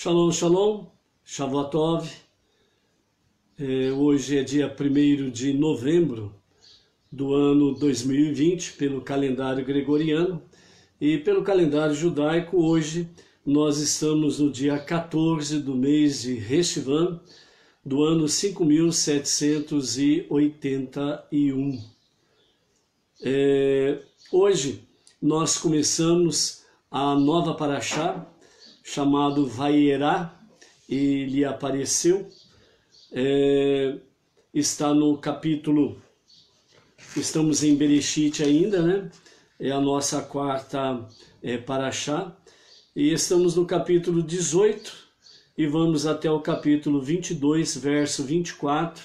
Shalom, shalom, Shavuotov. É, hoje é dia 1 de novembro do ano 2020, pelo calendário gregoriano e pelo calendário judaico. Hoje nós estamos no dia 14 do mês de Restivan, do ano 5781. É, hoje nós começamos a nova Paraxá chamado Vaierá, e lhe apareceu, é, está no capítulo, estamos em Bereshit ainda, né? É a nossa quarta é, paraxá, e estamos no capítulo 18 e vamos até o capítulo 22, verso 24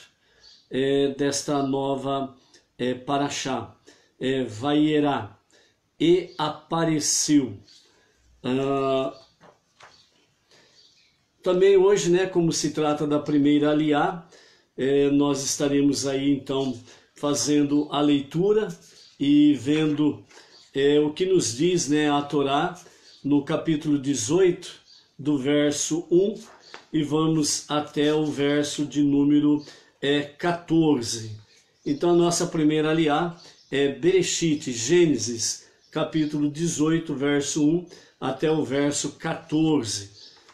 é, desta nova é, paraxá, é, Vaierá, e apareceu. Ah, também hoje, né, como se trata da primeira aliá, é, nós estaremos aí então fazendo a leitura e vendo é, o que nos diz né, a Torá no capítulo 18, do verso 1, e vamos até o verso de número é, 14. Então a nossa primeira aliá é Bereshit, Gênesis, capítulo 18, verso 1 até o verso 14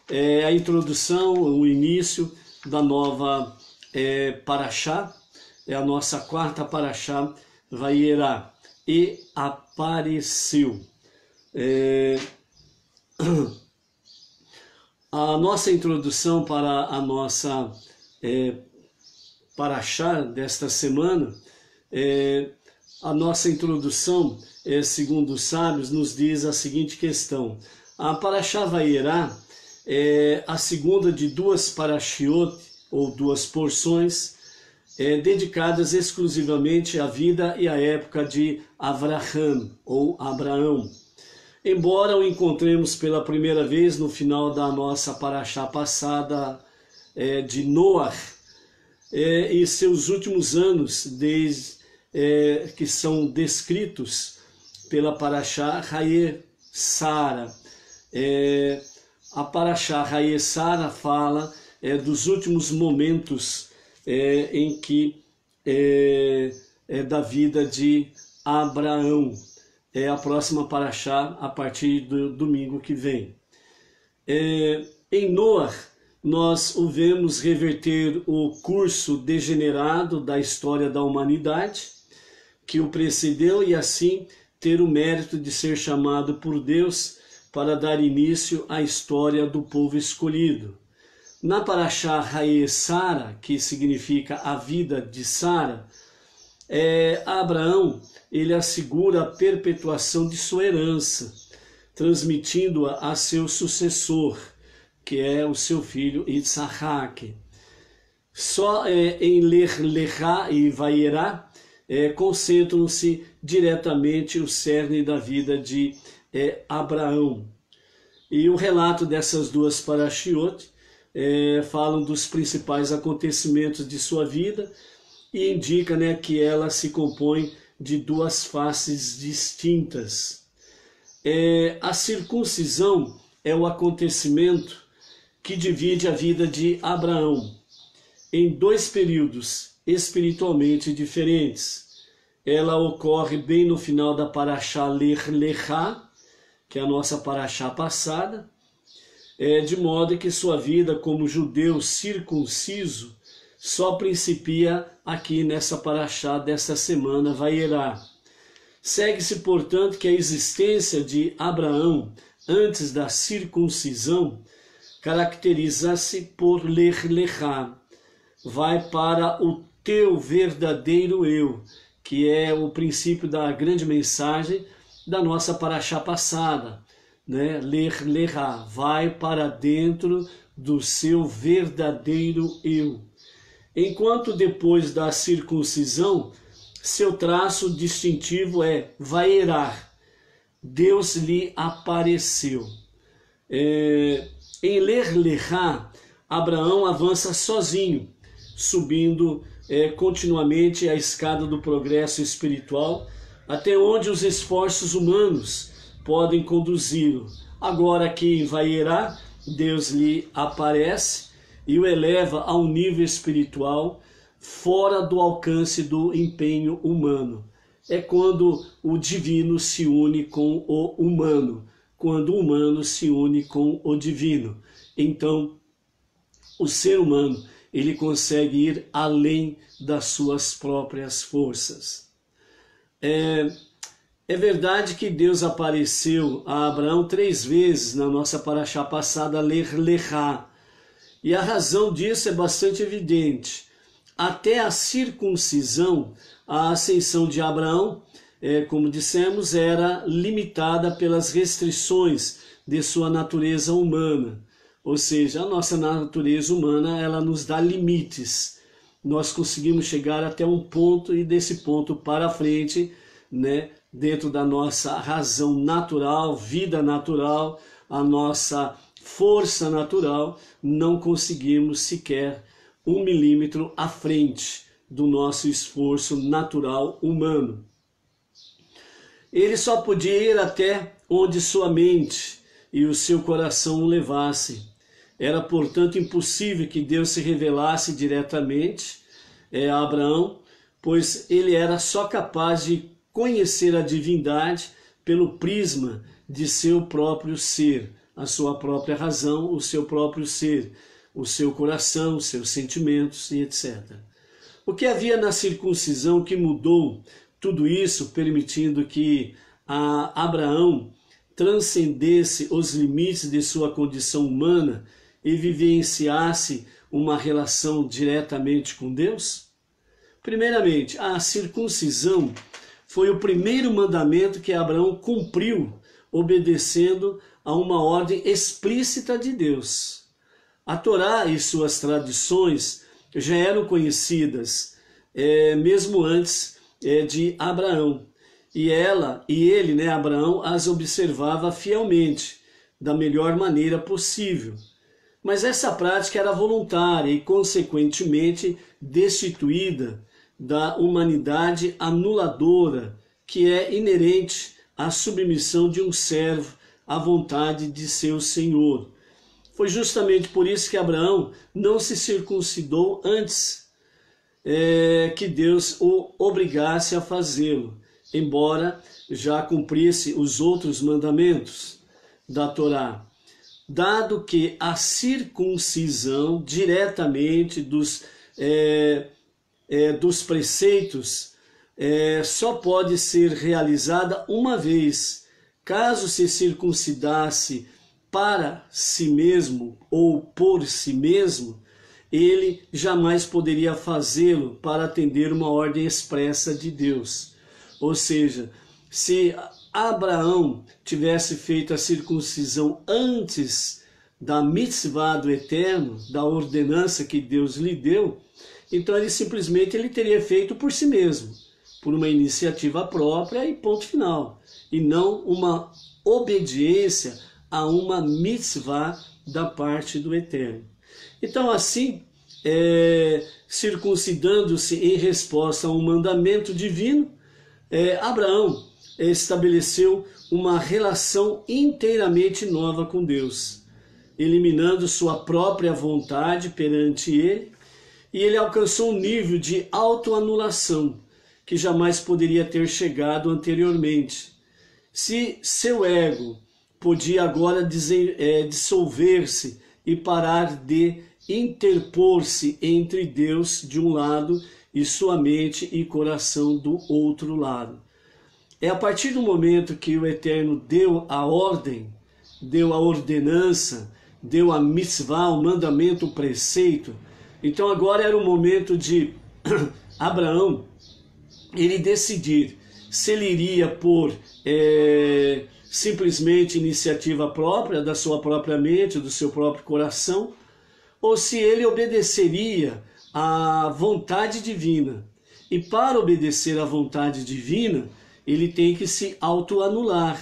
é a introdução, o início da nova é, Paraxá, é a nossa quarta Paraxá, Vaierá, e apareceu. É... A nossa introdução para a nossa é, Paraxá desta semana, é, a nossa introdução, é, segundo os sábios, nos diz a seguinte questão. A Paraxá Vaierá, é, a segunda de duas parashiot, ou duas porções, é, dedicadas exclusivamente à vida e à época de Avraham, ou Abraão. Embora o encontremos pela primeira vez no final da nossa paraxá passada é, de Noar, é, e seus últimos anos, desde é, que são descritos pela Paraxá Raê Sara. É, a Parashá Hayessara fala é, dos últimos momentos é, em que é, é, da vida de Abraão. É a próxima Parashá a partir do domingo que vem. É, em Noar, nós o vemos reverter o curso degenerado da história da humanidade, que o precedeu e assim ter o mérito de ser chamado por Deus para dar início à história do povo escolhido. Na Parashá Raê Sara, que significa a vida de Sara, é, Abraão ele assegura a perpetuação de sua herança, transmitindo-a a seu sucessor, que é o seu filho Isaac. Só é, em Ler Lerá e Vaierá é, concentram-se diretamente o cerne da vida de Abraão é Abraão. E o relato dessas duas parashiot é, falam dos principais acontecimentos de sua vida e indica né, que ela se compõe de duas faces distintas. É, a circuncisão é o acontecimento que divide a vida de Abraão em dois períodos espiritualmente diferentes. Ela ocorre bem no final da Parashah Ler Lechá, que é a nossa paraxá passada, é, de modo que sua vida como judeu circunciso só principia aqui nessa paraxá desta semana, Vaierá. Segue-se, portanto, que a existência de Abraão antes da circuncisão caracteriza-se por lerá, vai para o teu verdadeiro eu, que é o princípio da grande mensagem da nossa paraxá passada, né? Ler, lerá, vai para dentro do seu verdadeiro eu. Enquanto depois da circuncisão, seu traço distintivo é vaerar. Deus lhe apareceu. É, em ler lerá, Abraão avança sozinho, subindo é, continuamente a escada do progresso espiritual até onde os esforços humanos podem conduzi-lo. Agora aqui em Vaierá, Deus lhe aparece e o eleva a um nível espiritual fora do alcance do empenho humano. É quando o divino se une com o humano, quando o humano se une com o divino. Então, o ser humano, ele consegue ir além das suas próprias forças. É, é verdade que Deus apareceu a Abraão três vezes na nossa paraxá passada, Ler Lerá. E a razão disso é bastante evidente. Até a circuncisão, a ascensão de Abraão, é, como dissemos, era limitada pelas restrições de sua natureza humana. Ou seja, a nossa natureza humana ela nos dá limites nós conseguimos chegar até um ponto e desse ponto para frente, né, dentro da nossa razão natural, vida natural, a nossa força natural, não conseguimos sequer um milímetro à frente do nosso esforço natural humano. Ele só podia ir até onde sua mente e o seu coração o levassem era, portanto, impossível que Deus se revelasse diretamente é, a Abraão, pois ele era só capaz de conhecer a divindade pelo prisma de seu próprio ser, a sua própria razão, o seu próprio ser, o seu coração, os seus sentimentos e etc. O que havia na circuncisão que mudou tudo isso, permitindo que Abraão transcendesse os limites de sua condição humana e vivenciasse uma relação diretamente com Deus? Primeiramente, a circuncisão foi o primeiro mandamento que Abraão cumpriu, obedecendo a uma ordem explícita de Deus. A Torá e suas tradições já eram conhecidas é, mesmo antes é, de Abraão. E ela e ele, né, Abraão, as observava fielmente, da melhor maneira possível. Mas essa prática era voluntária e, consequentemente, destituída da humanidade anuladora que é inerente à submissão de um servo à vontade de seu senhor. Foi justamente por isso que Abraão não se circuncidou antes é, que Deus o obrigasse a fazê-lo, embora já cumprisse os outros mandamentos da Torá dado que a circuncisão diretamente dos, é, é, dos preceitos é, só pode ser realizada uma vez, caso se circuncidasse para si mesmo ou por si mesmo, ele jamais poderia fazê-lo para atender uma ordem expressa de Deus. Ou seja, se Abraão tivesse feito a circuncisão antes da mitzvah do Eterno, da ordenança que Deus lhe deu, então ele simplesmente ele teria feito por si mesmo, por uma iniciativa própria e ponto final, e não uma obediência a uma mitzvah da parte do Eterno. Então assim, é, circuncidando-se em resposta a um mandamento divino, é, Abraão estabeleceu uma relação inteiramente nova com Deus, eliminando sua própria vontade perante Ele, e ele alcançou um nível de autoanulação que jamais poderia ter chegado anteriormente. Se seu ego podia agora é, dissolver-se e parar de interpor-se entre Deus de um lado e sua mente e coração do outro lado. É a partir do momento que o Eterno deu a ordem, deu a ordenança, deu a mitzvah, o mandamento, o preceito. Então agora era o momento de Abraão ele decidir se ele iria por é, simplesmente iniciativa própria, da sua própria mente, do seu próprio coração, ou se ele obedeceria à vontade divina. E para obedecer à vontade divina, ele tem que se autoanular.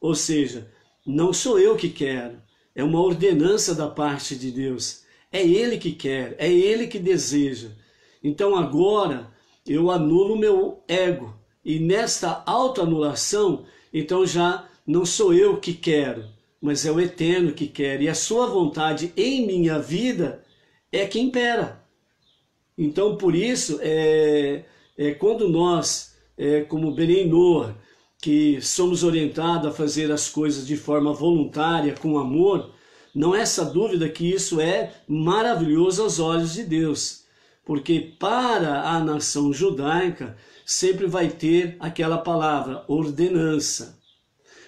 Ou seja, não sou eu que quero, é uma ordenança da parte de Deus. É Ele que quer, é Ele que deseja. Então agora eu anulo meu ego. E nesta autoanulação, então já não sou eu que quero, mas é o Eterno que quer. E a sua vontade em minha vida é que impera. Então por isso, é, é quando nós é, como Bereinor, que somos orientados a fazer as coisas de forma voluntária, com amor, não é essa dúvida que isso é maravilhoso aos olhos de Deus, porque para a nação judaica sempre vai ter aquela palavra, ordenança.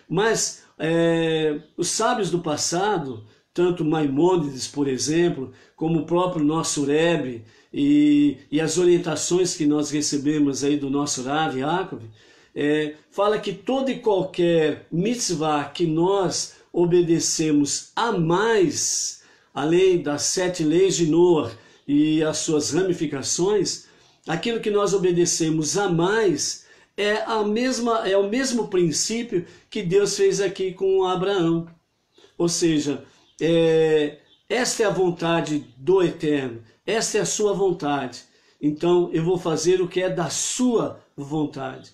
Mas é, os sábios do passado, tanto Maimônides, por exemplo, como o próprio nosso Rebbe, e, e as orientações que nós recebemos aí do nosso Rav Yaakov, é, fala que toda e qualquer mitzvah que nós obedecemos a mais, além das sete leis de Noah e as suas ramificações, aquilo que nós obedecemos a mais é, a mesma, é o mesmo princípio que Deus fez aqui com Abraão. Ou seja, é, esta é a vontade do Eterno essa é a sua vontade. Então eu vou fazer o que é da sua vontade.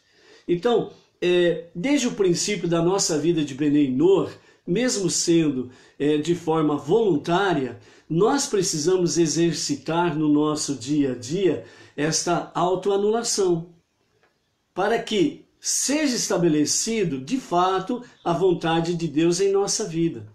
Então, é, desde o princípio da nossa vida de Beneinor, mesmo sendo é, de forma voluntária, nós precisamos exercitar no nosso dia a dia esta autoanulação, para que seja estabelecido de fato a vontade de Deus em nossa vida.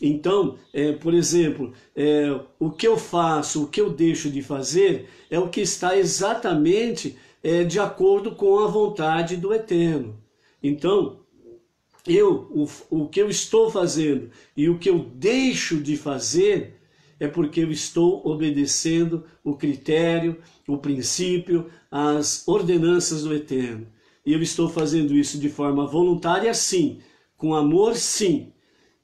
Então, é, por exemplo, é, o que eu faço, o que eu deixo de fazer, é o que está exatamente é, de acordo com a vontade do Eterno. Então, eu, o, o que eu estou fazendo e o que eu deixo de fazer é porque eu estou obedecendo o critério, o princípio, as ordenanças do Eterno. E eu estou fazendo isso de forma voluntária, sim. Com amor, sim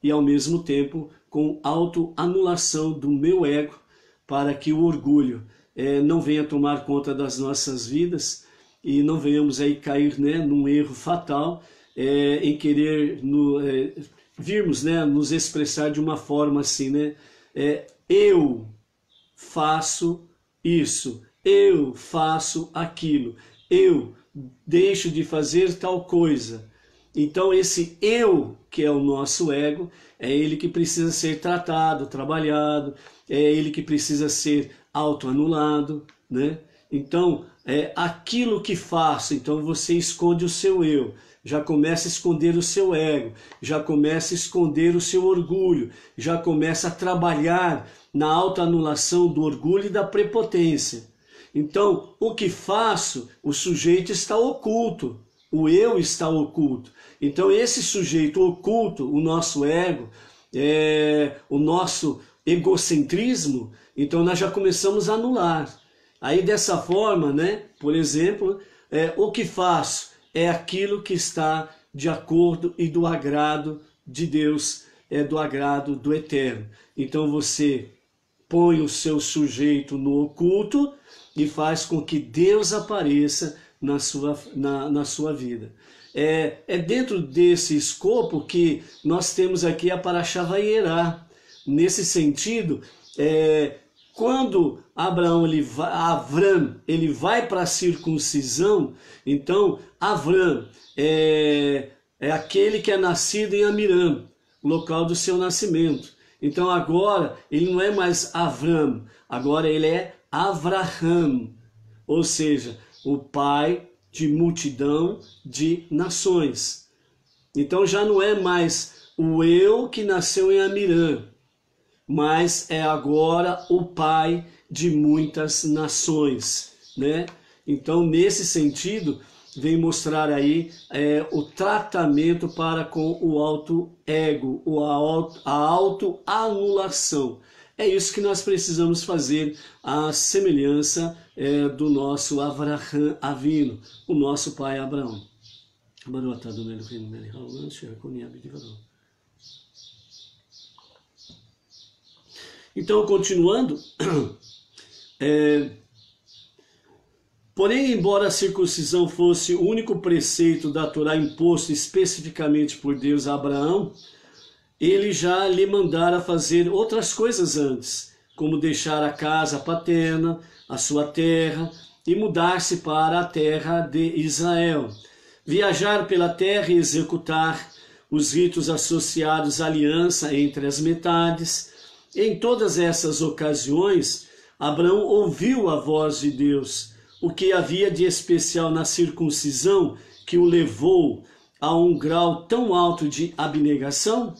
e ao mesmo tempo com autoanulação do meu ego para que o orgulho é, não venha tomar conta das nossas vidas e não venhamos aí cair né, num erro fatal é, em querer no, é, virmos né, nos expressar de uma forma assim, né? eu faço isso, eu faço aquilo, eu deixo de fazer tal coisa. Então esse eu, que é o nosso ego, é ele que precisa ser tratado, trabalhado, é ele que precisa ser autoanulado, né? Então, é aquilo que faço, então você esconde o seu eu, já começa a esconder o seu ego, já começa a esconder o seu orgulho, já começa a trabalhar na autoanulação do orgulho e da prepotência. Então, o que faço, o sujeito está oculto, o eu está oculto. Então, esse sujeito oculto, o nosso ego, é, o nosso egocentrismo, então nós já começamos a anular. Aí, dessa forma, né, por exemplo, é, o que faço é aquilo que está de acordo e do agrado de Deus, é do agrado do Eterno. Então, você põe o seu sujeito no oculto e faz com que Deus apareça na sua, na, na sua vida. É, é dentro desse escopo que nós temos aqui a Parashavaierá. Nesse sentido, é, quando Abraão ele vai, Avram ele vai para a circuncisão, então Avram é, é aquele que é nascido em Amiram local do seu nascimento. Então agora ele não é mais Avram, agora ele é Avraham, ou seja, o pai de multidão de nações. Então já não é mais o eu que nasceu em Amirã, mas é agora o pai de muitas nações, né? Então, nesse sentido, vem mostrar aí é, o tratamento para com o alto ego, a auto-anulação. É isso que nós precisamos fazer, a semelhança é, do nosso Avraham Avino, o nosso pai Abraão. Tá né? Então, continuando, é, porém, embora a circuncisão fosse o único preceito da Torá imposto especificamente por Deus a Abraão, ele já lhe mandara fazer outras coisas antes como deixar a casa paterna, a sua terra, e mudar-se para a terra de Israel. Viajar pela terra e executar os ritos associados à aliança entre as metades. Em todas essas ocasiões, Abraão ouviu a voz de Deus, o que havia de especial na circuncisão que o levou a um grau tão alto de abnegação?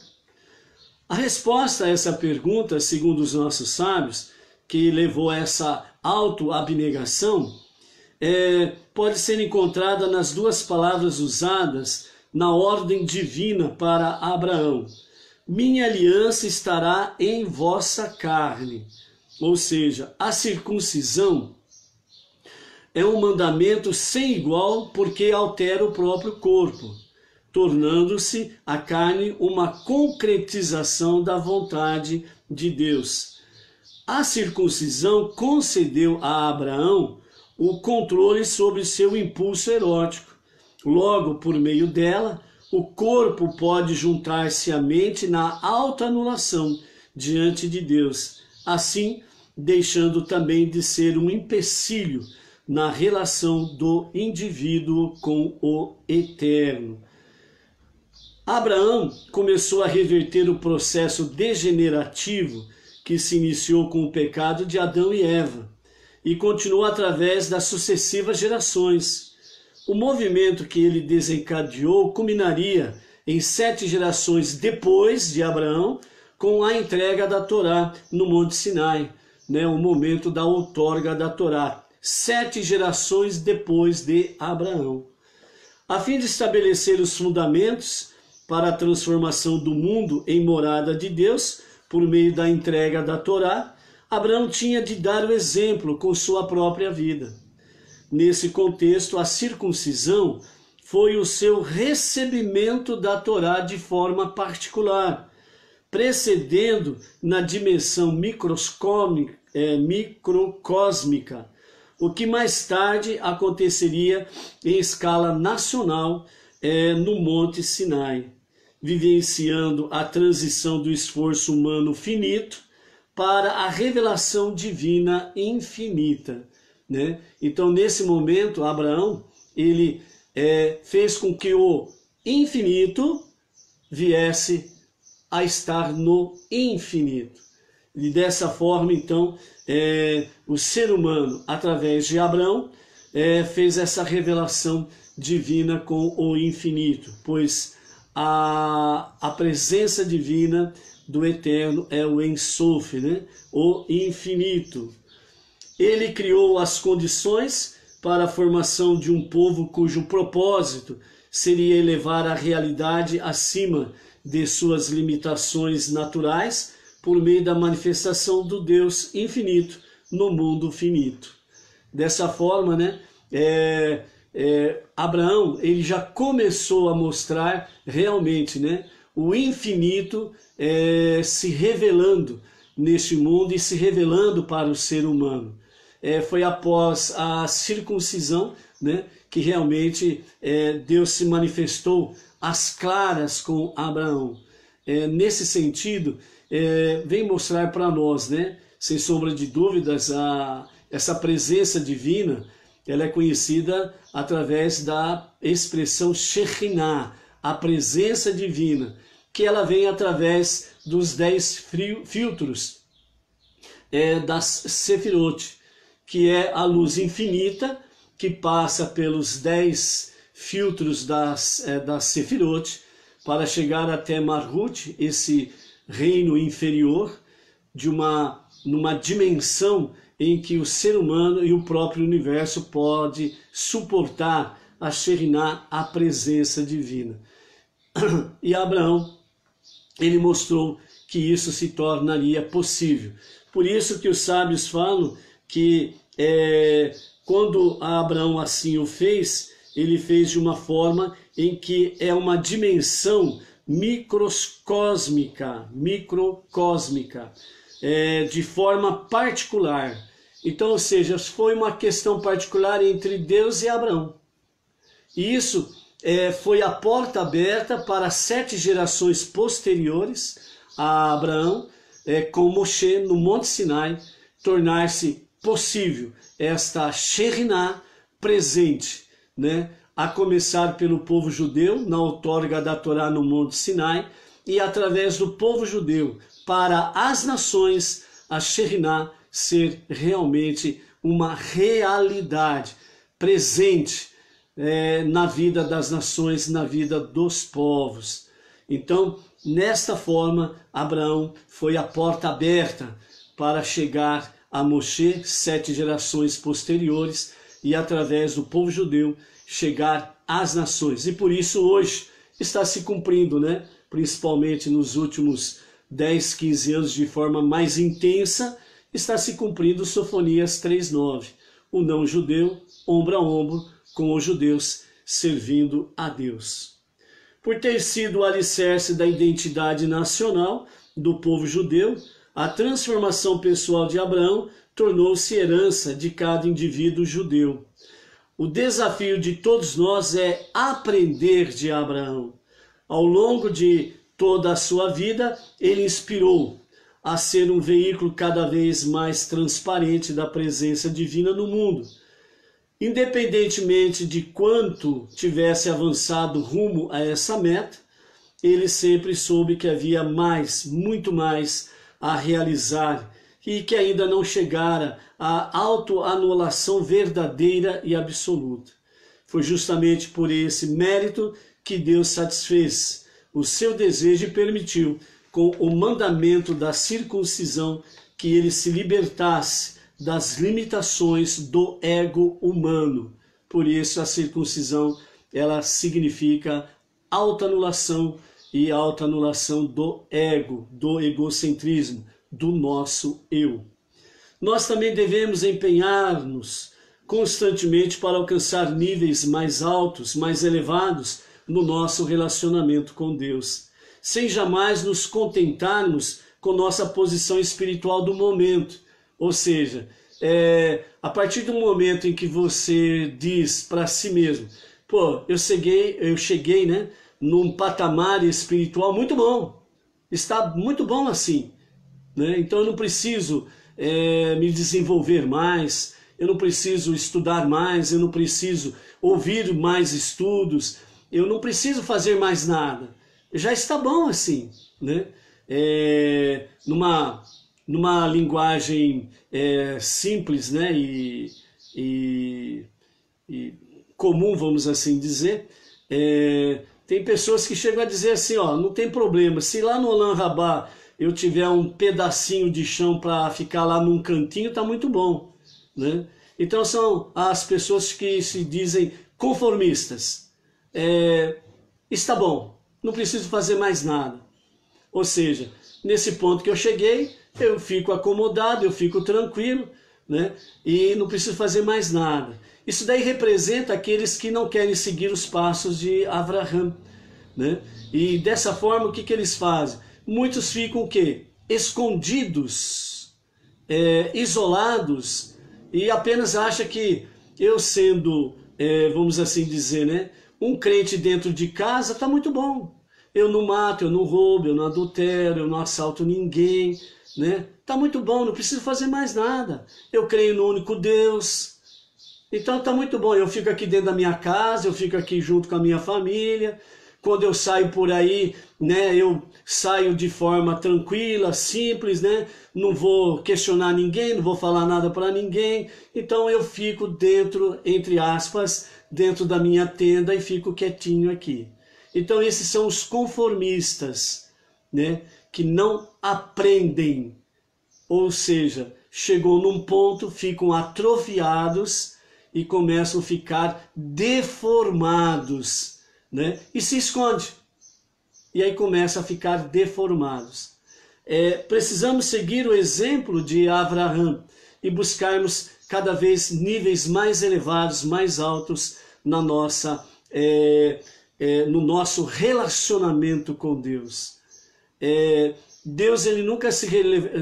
A resposta a essa pergunta, segundo os nossos sábios, que levou a essa autoabnegação, é, pode ser encontrada nas duas palavras usadas na ordem divina para Abraão. Minha aliança estará em vossa carne. Ou seja, a circuncisão é um mandamento sem igual porque altera o próprio corpo tornando-se a carne uma concretização da vontade de Deus. A circuncisão concedeu a Abraão o controle sobre seu impulso erótico. Logo, por meio dela, o corpo pode juntar-se à mente na alta anulação diante de Deus, assim deixando também de ser um empecilho na relação do indivíduo com o eterno. Abraão começou a reverter o processo degenerativo que se iniciou com o pecado de Adão e Eva e continuou através das sucessivas gerações. O movimento que ele desencadeou culminaria em sete gerações depois de Abraão, com a entrega da Torá no Monte Sinai, né, o momento da outorga da Torá, sete gerações depois de Abraão. A fim de estabelecer os fundamentos para a transformação do mundo em morada de Deus por meio da entrega da Torá, Abraão tinha de dar o exemplo com sua própria vida. Nesse contexto, a circuncisão foi o seu recebimento da Torá de forma particular, precedendo na dimensão é, microcósmica, o que mais tarde aconteceria em escala nacional é, no Monte Sinai, vivenciando a transição do esforço humano finito para a revelação divina infinita. Né? Então, nesse momento, Abraão ele é, fez com que o infinito viesse a estar no infinito. E dessa forma, então, é, o ser humano, através de Abraão, é, fez essa revelação divina divina com o infinito, pois a, a presença divina do eterno é o ensof, né? o infinito. Ele criou as condições para a formação de um povo cujo propósito seria elevar a realidade acima de suas limitações naturais por meio da manifestação do Deus infinito no mundo finito. Dessa forma, né, é, é, Abraão ele já começou a mostrar realmente né, o infinito é, se revelando neste mundo e se revelando para o ser humano. É, foi após a circuncisão né, que realmente é, Deus se manifestou às claras com Abraão. É, nesse sentido, é, vem mostrar para nós, né, sem sombra de dúvidas, a, essa presença divina ela é conhecida através da expressão Shekhinah, a presença divina, que ela vem através dos dez frio, filtros é, das Sefirot, que é a luz infinita que passa pelos dez filtros das, é, das Sefirot para chegar até Marhut, esse reino inferior, de uma, numa dimensão em que o ser humano e o próprio universo pode suportar a xerinar a presença divina. E Abraão, ele mostrou que isso se tornaria possível. Por isso que os sábios falam que é, quando Abraão assim o fez, ele fez de uma forma em que é uma dimensão microcósmica, microcósmica é, de forma particular. Então, ou seja, foi uma questão particular entre Deus e Abraão. E isso é, foi a porta aberta para sete gerações posteriores a Abraão, é, com Moshe no Monte Sinai, tornar-se possível esta Sheriná presente, né? a começar pelo povo judeu, na outorga da Torá no Monte Sinai, e através do povo judeu, para as nações a Shekhinah ser realmente uma realidade presente é, na vida das nações, na vida dos povos. Então, nesta forma, Abraão foi a porta aberta para chegar a Moshe, sete gerações posteriores, e através do povo judeu chegar às nações. E por isso hoje está se cumprindo, né? principalmente nos últimos 10, 15 anos de forma mais intensa, está se cumprindo Sofonias 3,9. O não-judeu, ombro a ombro, com os judeus, servindo a Deus. Por ter sido o alicerce da identidade nacional do povo judeu, a transformação pessoal de Abraão tornou-se herança de cada indivíduo judeu. O desafio de todos nós é aprender de Abraão. Ao longo de Toda a sua vida, ele inspirou a ser um veículo cada vez mais transparente da presença divina no mundo. Independentemente de quanto tivesse avançado rumo a essa meta, ele sempre soube que havia mais, muito mais a realizar e que ainda não chegara à autoanulação verdadeira e absoluta. Foi justamente por esse mérito que Deus satisfez o seu desejo e permitiu, com o mandamento da circuncisão, que ele se libertasse das limitações do ego humano. Por isso, a circuncisão ela significa autoanulação e autoanulação do ego, do egocentrismo, do nosso eu. Nós também devemos empenhar-nos constantemente para alcançar níveis mais altos, mais elevados no nosso relacionamento com Deus, sem jamais nos contentarmos com nossa posição espiritual do momento. Ou seja, é, a partir do momento em que você diz para si mesmo, pô, eu cheguei, eu cheguei, né, num patamar espiritual muito bom, está muito bom assim, né? Então eu não preciso é, me desenvolver mais, eu não preciso estudar mais, eu não preciso ouvir mais estudos, eu não preciso fazer mais nada. Já está bom assim, né? É, numa, numa linguagem é, simples né? E, e, e, comum, vamos assim dizer, é, tem pessoas que chegam a dizer assim, ó, não tem problema, se lá no Olan Rabá eu tiver um pedacinho de chão para ficar lá num cantinho, tá muito bom, né? Então são as pessoas que se dizem conformistas, é, está bom, não preciso fazer mais nada. Ou seja, nesse ponto que eu cheguei, eu fico acomodado, eu fico tranquilo, né? E não preciso fazer mais nada. Isso daí representa aqueles que não querem seguir os passos de Abraham, né? E dessa forma, o que, que eles fazem? Muitos ficam o quê? Escondidos, é, isolados, e apenas acha que eu sendo, é, vamos assim dizer, né? Um crente dentro de casa está muito bom. Eu não mato, eu não roubo, eu não adultero, eu não assalto ninguém, né? Tá muito bom, não preciso fazer mais nada. Eu creio no único Deus. Então tá muito bom. Eu fico aqui dentro da minha casa, eu fico aqui junto com a minha família. Quando eu saio por aí, né, eu saio de forma tranquila, simples, né? Não vou questionar ninguém, não vou falar nada para ninguém. Então eu fico dentro, entre aspas, dentro da minha tenda e fico quietinho aqui. Então esses são os conformistas, né, que não aprendem. Ou seja, chegou num ponto, ficam atrofiados e começam a ficar deformados, né? E se esconde. E aí começa a ficar deformados. É, precisamos seguir o exemplo de Abraham e buscarmos cada vez níveis mais elevados, mais altos na nossa, é, é, no nosso relacionamento com Deus. É, Deus ele nunca se,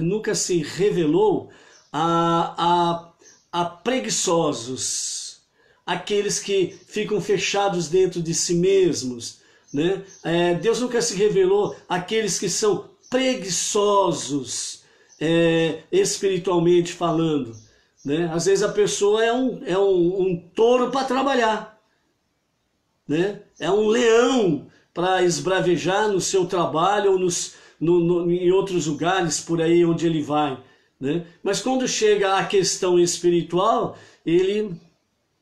nunca se revelou a, a, a preguiçosos, aqueles que ficam fechados dentro de si mesmos. Né? É, Deus nunca se revelou àqueles que são preguiçosos, é, espiritualmente falando. Né? Às vezes a pessoa é um, é um, um touro para trabalhar, né? é um leão para esbravejar no seu trabalho ou nos, no, no, em outros lugares por aí onde ele vai. Né? Mas quando chega à questão espiritual, ele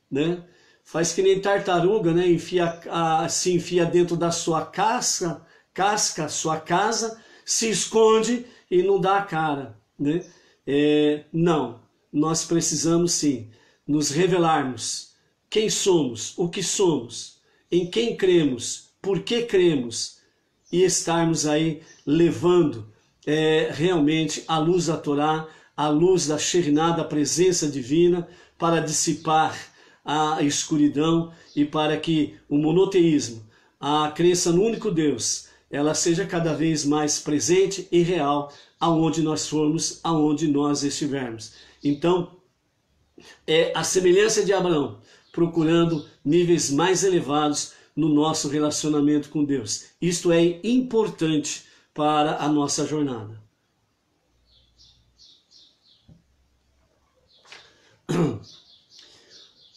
né, faz que nem tartaruga, né? enfia, a, se enfia dentro da sua casca, casca, sua casa, se esconde e não dá a cara. Né? É, não, nós precisamos sim nos revelarmos quem somos, o que somos, em quem cremos, por que cremos, e estarmos aí levando é, realmente a luz da Torá, a luz da Sheriná, da presença divina, para dissipar a escuridão e para que o monoteísmo, a crença no único Deus, ela seja cada vez mais presente e real aonde nós formos, aonde nós estivermos. Então, é a semelhança de Abraão, procurando níveis mais elevados no nosso relacionamento com Deus. Isto é importante para a nossa jornada.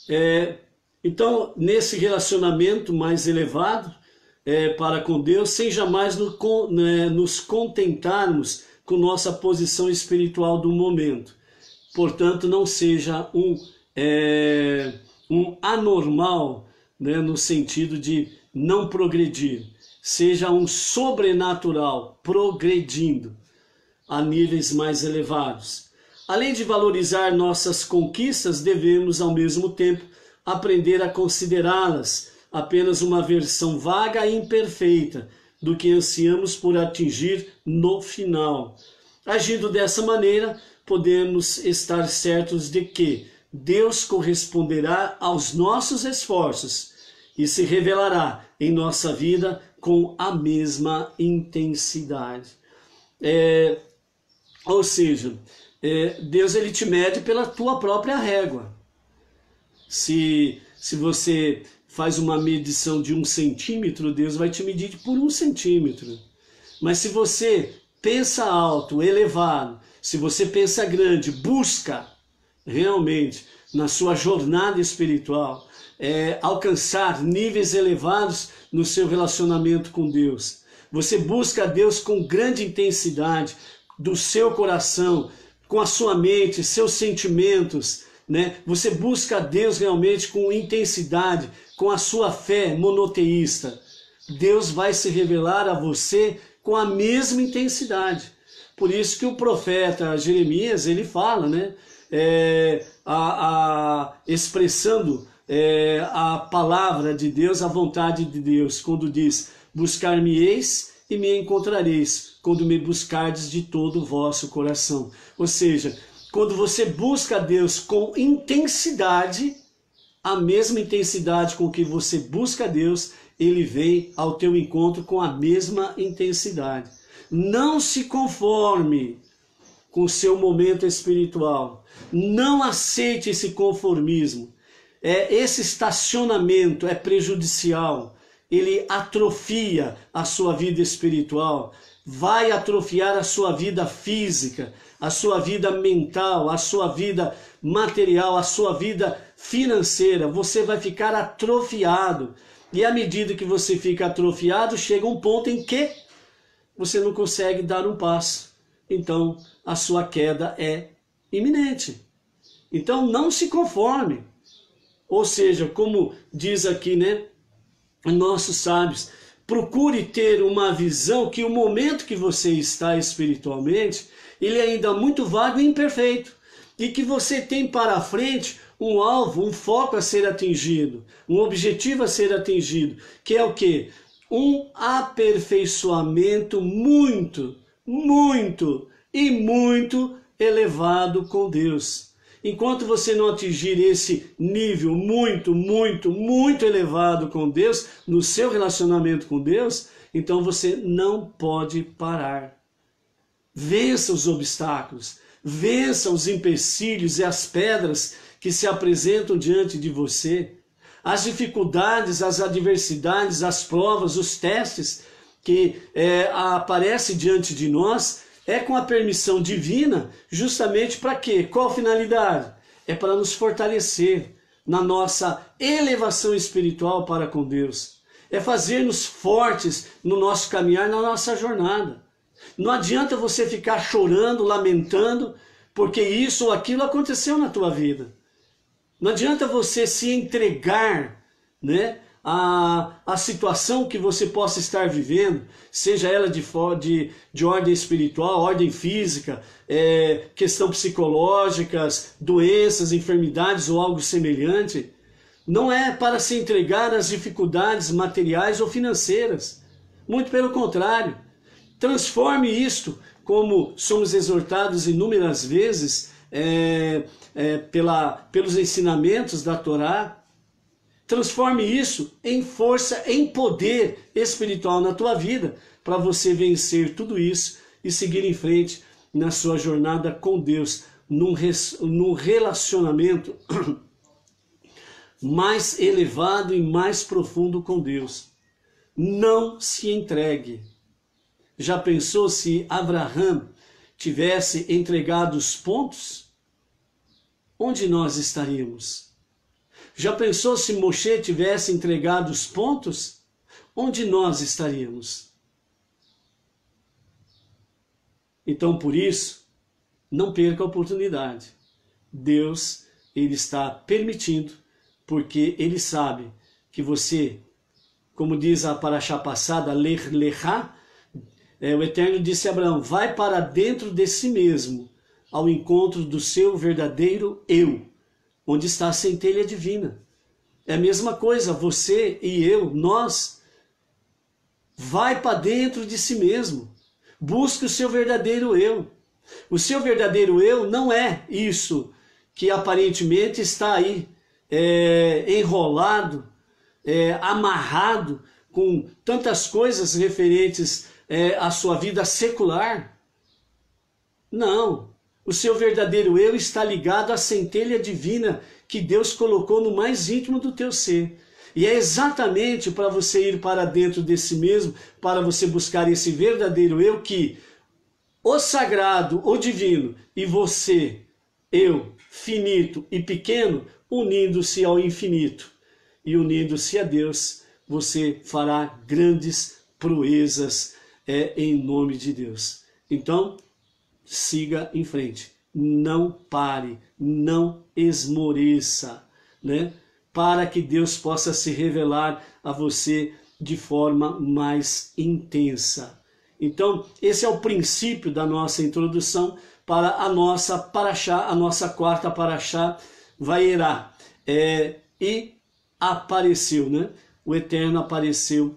É, então, nesse relacionamento mais elevado é, para com Deus, sem jamais no, né, nos contentarmos com nossa posição espiritual do momento. Portanto, não seja um é, um anormal, né, no sentido de não progredir, seja um sobrenatural, progredindo a níveis mais elevados. Além de valorizar nossas conquistas, devemos, ao mesmo tempo, aprender a considerá-las apenas uma versão vaga e imperfeita do que ansiamos por atingir no final. Agindo dessa maneira, podemos estar certos de que Deus corresponderá aos nossos esforços e se revelará em nossa vida com a mesma intensidade. É, ou seja, é, Deus ele te mede pela tua própria régua. Se, se você faz uma medição de um centímetro, Deus vai te medir por um centímetro. Mas se você pensa alto, elevado, se você pensa grande, busca realmente na sua jornada espiritual é, alcançar níveis elevados no seu relacionamento com Deus. Você busca Deus com grande intensidade do seu coração, com a sua mente, seus sentimentos, né? Você busca Deus realmente com intensidade, com a sua fé monoteísta. Deus vai se revelar a você com a mesma intensidade. Por isso que o profeta Jeremias ele fala, né? É, a, a, expressando é, a palavra de Deus, a vontade de Deus, quando diz: Buscar-me-eis e me encontrareis, quando me buscardes de todo o vosso coração. Ou seja, quando você busca Deus com intensidade, a mesma intensidade com que você busca Deus, ele vem ao teu encontro com a mesma intensidade. Não se conforme com o seu momento espiritual. Não aceite esse conformismo. É, esse estacionamento é prejudicial. Ele atrofia a sua vida espiritual, vai atrofiar a sua vida física, a sua vida mental, a sua vida material, a sua vida financeira. Você vai ficar atrofiado. E à medida que você fica atrofiado, chega um ponto em que você não consegue dar um passo. Então, a sua queda é iminente. Então, não se conforme. Ou seja, como diz aqui, né, nossos sábios, procure ter uma visão que o momento que você está espiritualmente, ele é ainda muito vago e imperfeito, e que você tem para frente um alvo, um foco a ser atingido, um objetivo a ser atingido, que é o quê? um aperfeiçoamento muito, muito e muito elevado com Deus. Enquanto você não atingir esse nível muito, muito, muito elevado com Deus, no seu relacionamento com Deus, então você não pode parar. Vença os obstáculos, vença os empecilhos e as pedras que se apresentam diante de você as dificuldades, as adversidades, as provas, os testes que é, aparecem diante de nós, é com a permissão divina, justamente para quê? Qual a finalidade? É para nos fortalecer na nossa elevação espiritual para com Deus. É fazer-nos fortes no nosso caminhar, na nossa jornada. Não adianta você ficar chorando, lamentando, porque isso ou aquilo aconteceu na tua vida. Não adianta você se entregar né, à situação que você possa estar vivendo, seja ela de, de, de ordem espiritual, ordem física, é, questão psicológicas, doenças, enfermidades ou algo semelhante, não é para se entregar às dificuldades materiais ou financeiras. Muito pelo contrário. Transforme isto, como somos exortados inúmeras vezes, é, é, pela, pelos ensinamentos da Torá, transforme isso em força, em poder espiritual na tua vida, para você vencer tudo isso e seguir em frente na sua jornada com Deus, num, res, num relacionamento mais elevado e mais profundo com Deus. Não se entregue. Já pensou se Abraham tivesse entregado os pontos? onde nós estaríamos? Já pensou se Moshe tivesse entregado os pontos? Onde nós estaríamos? Então, por isso, não perca a oportunidade. Deus, Ele está permitindo, porque Ele sabe que você, como diz a paraxá passada, ler, lerá, é, o Eterno disse a Abraão, vai para dentro de si mesmo ao encontro do seu verdadeiro eu, onde está a centelha divina. É a mesma coisa, você e eu, nós, vai para dentro de si mesmo. Busque o seu verdadeiro eu. O seu verdadeiro eu não é isso que aparentemente está aí é, enrolado, é, amarrado com tantas coisas referentes é, à sua vida secular. Não. O seu verdadeiro eu está ligado à centelha divina que Deus colocou no mais íntimo do teu ser. E é exatamente para você ir para dentro de si mesmo, para você buscar esse verdadeiro eu que o sagrado, o divino e você, eu, finito e pequeno, unindo-se ao infinito e unindo-se a Deus, você fará grandes proezas é, em nome de Deus. Então, siga em frente, não pare, não esmoreça, né? Para que Deus possa se revelar a você de forma mais intensa. Então, esse é o princípio da nossa introdução para a nossa paraxá, a nossa quarta paraxá, vai É, e apareceu, né? O Eterno apareceu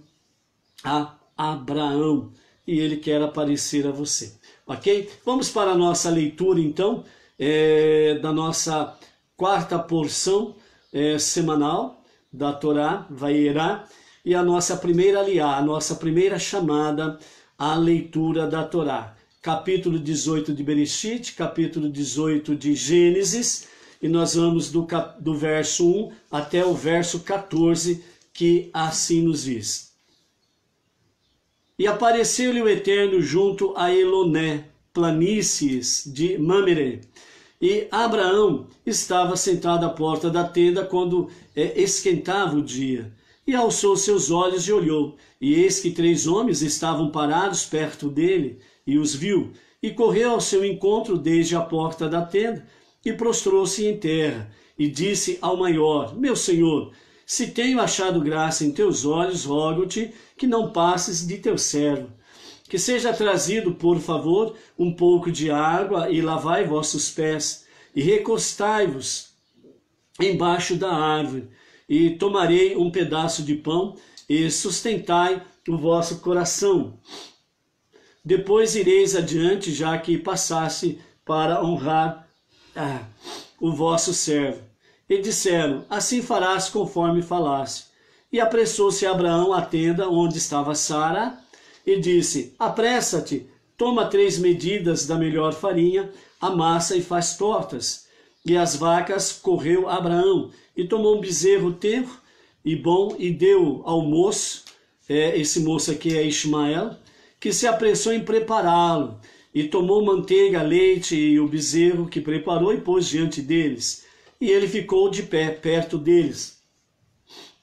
a Abraão e ele quer aparecer a você. Ok? Vamos para a nossa leitura então, é, da nossa quarta porção é, semanal da Torá, Vaierá, e a nossa primeira aliá, a nossa primeira chamada à leitura da Torá. Capítulo 18 de Bereshit, capítulo 18 de Gênesis, e nós vamos do, cap, do verso 1 até o verso 14, que assim nos diz. E apareceu-lhe o Eterno junto a Eloné, planícies de Mamere. E Abraão estava sentado à porta da tenda quando é, esquentava o dia. E alçou seus olhos e olhou, e eis que três homens estavam parados perto dele, e os viu, e correu ao seu encontro desde a porta da tenda, e prostrou-se em terra, e disse ao maior: Meu senhor, se tenho achado graça em teus olhos, rogo-te que não passes de teu servo. Que seja trazido, por favor, um pouco de água e lavai vossos pés, e recostai-vos embaixo da árvore, e tomarei um pedaço de pão e sustentai o vosso coração. Depois ireis adiante, já que passasse para honrar ah, o vosso servo. E disseram: Assim farás conforme falaste. E apressou-se Abraão à tenda onde estava Sara e disse: Apressa-te, toma três medidas da melhor farinha, amassa e faz tortas. E as vacas correu Abraão e tomou um bezerro teu e bom e deu ao moço, é, esse moço aqui é Ismael, que se apressou em prepará-lo e tomou manteiga, leite e o bezerro que preparou e pôs diante deles. E ele ficou de pé perto deles,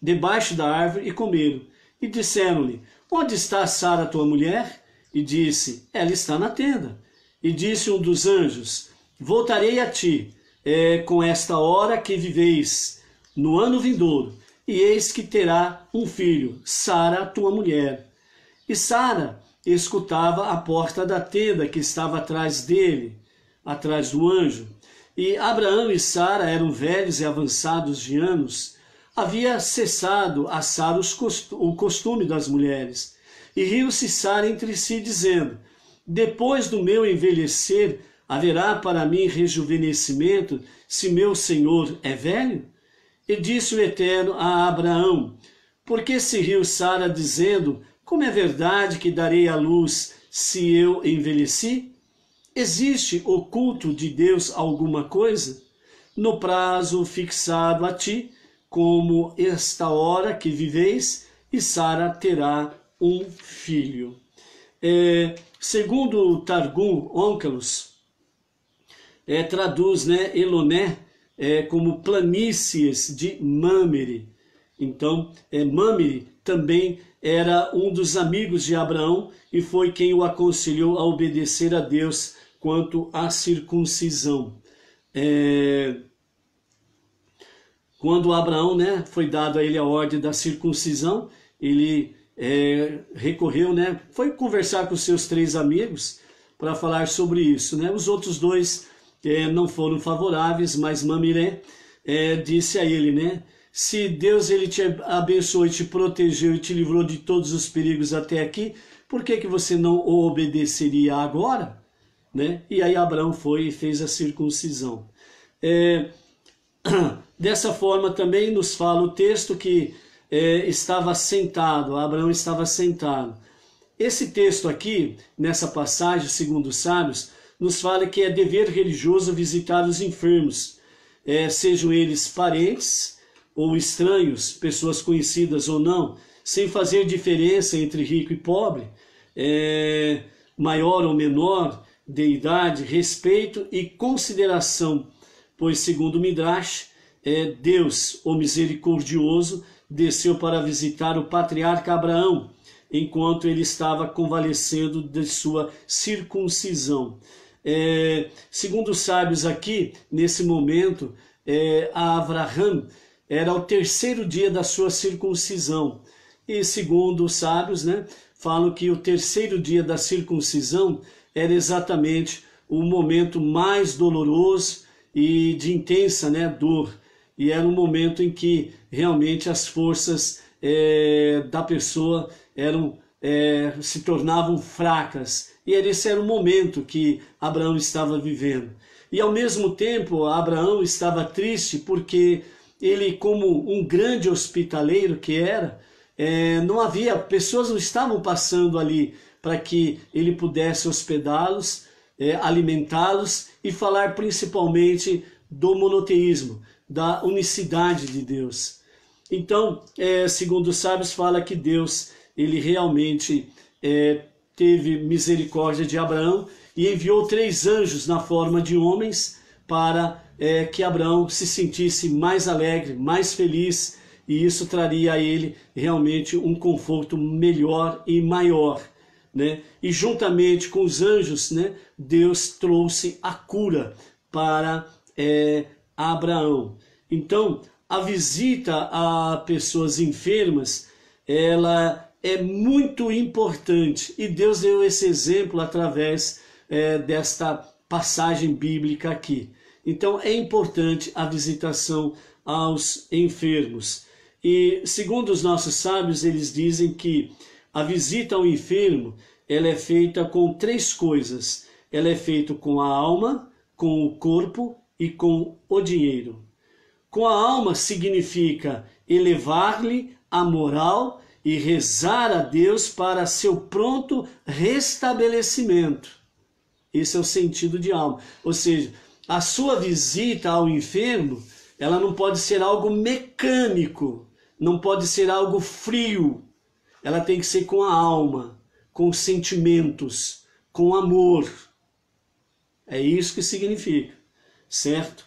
debaixo da árvore, e comeram. E disseram-lhe: Onde está Sara, tua mulher? E disse: Ela está na tenda. E disse um dos anjos: Voltarei a ti, é, com esta hora que viveis, no ano vindouro, e eis que terá um filho, Sara, tua mulher. E Sara escutava a porta da tenda que estava atrás dele, atrás do anjo e Abraão e Sara eram velhos e avançados de anos, havia cessado a Sara o costume das mulheres. E riu-se Sara entre si, dizendo: Depois do meu envelhecer, haverá para mim rejuvenescimento, se meu senhor é velho? E disse o Eterno a Abraão: Por que se riu Sara, dizendo: Como é verdade que darei à luz se eu envelheci? Existe oculto de Deus alguma coisa? No prazo fixado a ti, como esta hora que viveis, e Sara terá um filho. É, segundo Targum Onkelos, é, traduz né, Eloné é, como planícies de Mamere. Então, é, Mamere também era um dos amigos de Abraão e foi quem o aconselhou a obedecer a Deus quanto à circuncisão. É... Quando Abraão né, foi dado a ele a ordem da circuncisão, ele é, recorreu, né, foi conversar com seus três amigos para falar sobre isso. Né? Os outros dois é, não foram favoráveis, mas Mamiré é, disse a ele, né? Se Deus ele te abençoou, te protegeu e te livrou de todos os perigos até aqui, por que, que você não o obedeceria agora? Né? E aí Abraão foi e fez a circuncisão. É, dessa forma também nos fala o texto que é, estava sentado, Abraão estava sentado. Esse texto aqui, nessa passagem, segundo os sábios, nos fala que é dever religioso visitar os enfermos, é, sejam eles parentes ou estranhos, pessoas conhecidas ou não, sem fazer diferença entre rico e pobre, é, maior ou menor, deidade, respeito e consideração, pois, segundo o Midrash, é, Deus, o misericordioso, desceu para visitar o patriarca Abraão, enquanto ele estava convalescendo de sua circuncisão. É, segundo os sábios aqui, nesse momento, é, a Abraham era o terceiro dia da sua circuncisão. E segundo os sábios, né, falam que o terceiro dia da circuncisão era exatamente o momento mais doloroso e de intensa né, dor. E era um momento em que realmente as forças é, da pessoa eram é, se tornavam fracas. E esse era o momento que Abraão estava vivendo. E ao mesmo tempo, Abraão estava triste porque ele, como um grande hospitaleiro que era, é, não havia, pessoas não estavam passando ali para que ele pudesse hospedá-los, é, alimentá-los e falar principalmente do monoteísmo, da unicidade de Deus. Então, é, segundo os sábios, fala que Deus ele realmente é, teve misericórdia de Abraão e enviou três anjos na forma de homens para é, que Abraão se sentisse mais alegre, mais feliz, e isso traria a ele realmente um conforto melhor e maior né? E juntamente com os anjos, né? Deus trouxe a cura para é, Abraão. Então, a visita a pessoas enfermas, ela é muito importante e Deus deu esse exemplo através é, desta passagem bíblica aqui. Então é importante a visitação aos enfermos. E segundo os nossos sábios, eles dizem que a visita ao enfermo, ela é feita com três coisas. Ela é feita com a alma, com o corpo e com o dinheiro. Com a alma significa elevar-lhe a moral e rezar a Deus para seu pronto restabelecimento. Esse é o sentido de alma. Ou seja, a sua visita ao enfermo, ela não pode ser algo mecânico, não pode ser algo frio, ela tem que ser com a alma, com sentimentos, com amor. É isso que significa, certo?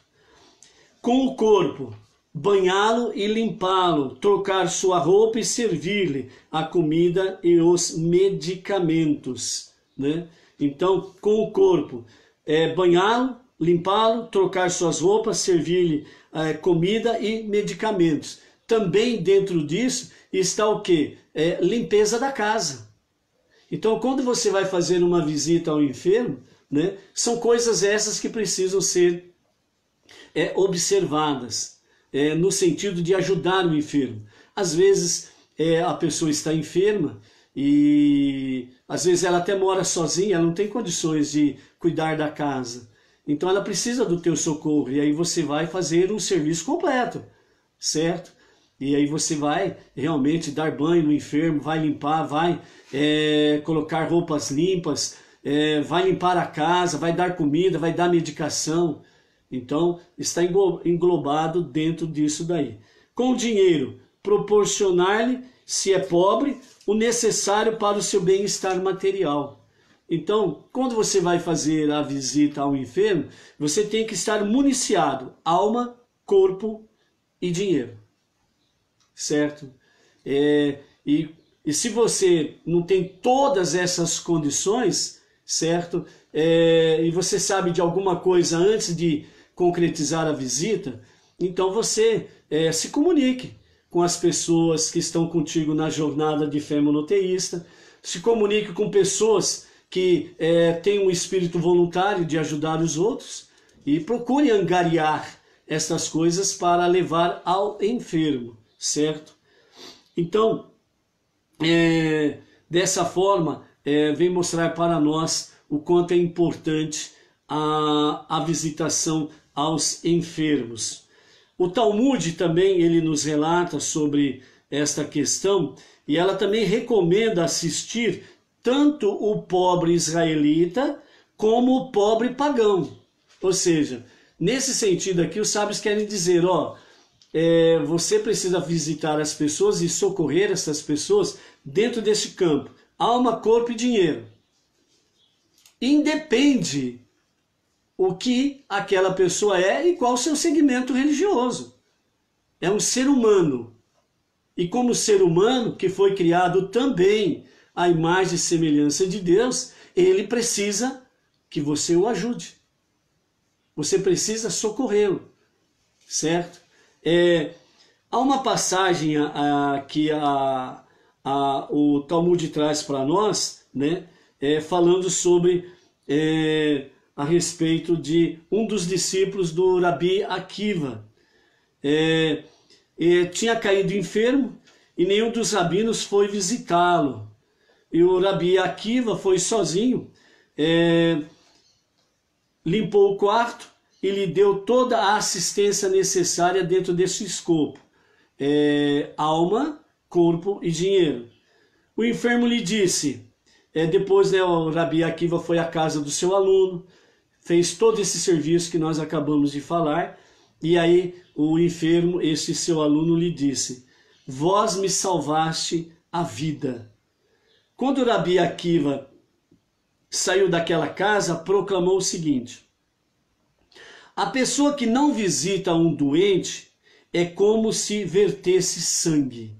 Com o corpo, banhá-lo e limpá-lo, trocar sua roupa e servir-lhe a comida e os medicamentos, né? Então, com o corpo, é, banhá-lo, limpá-lo, trocar suas roupas, servir-lhe é, comida e medicamentos. Também dentro disso está o que? é, limpeza da casa. Então, quando você vai fazer uma visita ao enfermo, né, são coisas essas que precisam ser é, observadas, é, no sentido de ajudar o enfermo. Às vezes, é, a pessoa está enferma e às vezes ela até mora sozinha, ela não tem condições de cuidar da casa. Então ela precisa do teu socorro e aí você vai fazer um serviço completo, certo? E aí você vai realmente dar banho no enfermo, vai limpar, vai é, colocar roupas limpas, é, vai limpar a casa, vai dar comida, vai dar medicação. Então, está englobado dentro disso daí. Com o dinheiro, proporcionar-lhe, se é pobre, o necessário para o seu bem-estar material. Então, quando você vai fazer a visita ao enfermo, você tem que estar municiado, alma, corpo e dinheiro certo? É, e, e se você não tem todas essas condições, certo? É, e você sabe de alguma coisa antes de concretizar a visita, então você é, se comunique com as pessoas que estão contigo na jornada de fé monoteísta, se comunique com pessoas que é, têm um espírito voluntário de ajudar os outros e procure angariar essas coisas para levar ao enfermo certo? Então, é, dessa forma, é, vem mostrar para nós o quanto é importante a, a visitação aos enfermos. O Talmud também ele nos relata sobre esta questão e ela também recomenda assistir tanto o pobre israelita como o pobre pagão. Ou seja, nesse sentido aqui, os sábios querem dizer, ó, é, você precisa visitar as pessoas e socorrer essas pessoas dentro desse campo. Alma, corpo e dinheiro. Independe o que aquela pessoa é e qual o seu segmento religioso. É um ser humano. E como ser humano, que foi criado também à imagem e semelhança de Deus, ele precisa que você o ajude. Você precisa socorrê-lo, certo? É, há uma passagem a, a, que a, o Talmud traz para nós, né, é, falando sobre é, a respeito de um dos discípulos do Rabi Akiva. É, é, tinha caído enfermo e nenhum dos rabinos foi visitá-lo. E o Rabi Akiva foi sozinho, é, limpou o quarto e lhe deu toda a assistência necessária dentro desse escopo: é, alma, corpo e dinheiro. O enfermo lhe disse, é, depois né, o Rabi Akiva foi à casa do seu aluno, fez todo esse serviço que nós acabamos de falar, e aí o enfermo, este seu aluno, lhe disse: Vós me salvaste a vida. Quando Rabi Akiva saiu daquela casa, proclamou o seguinte: a pessoa que não visita um doente é como se vertesse sangue.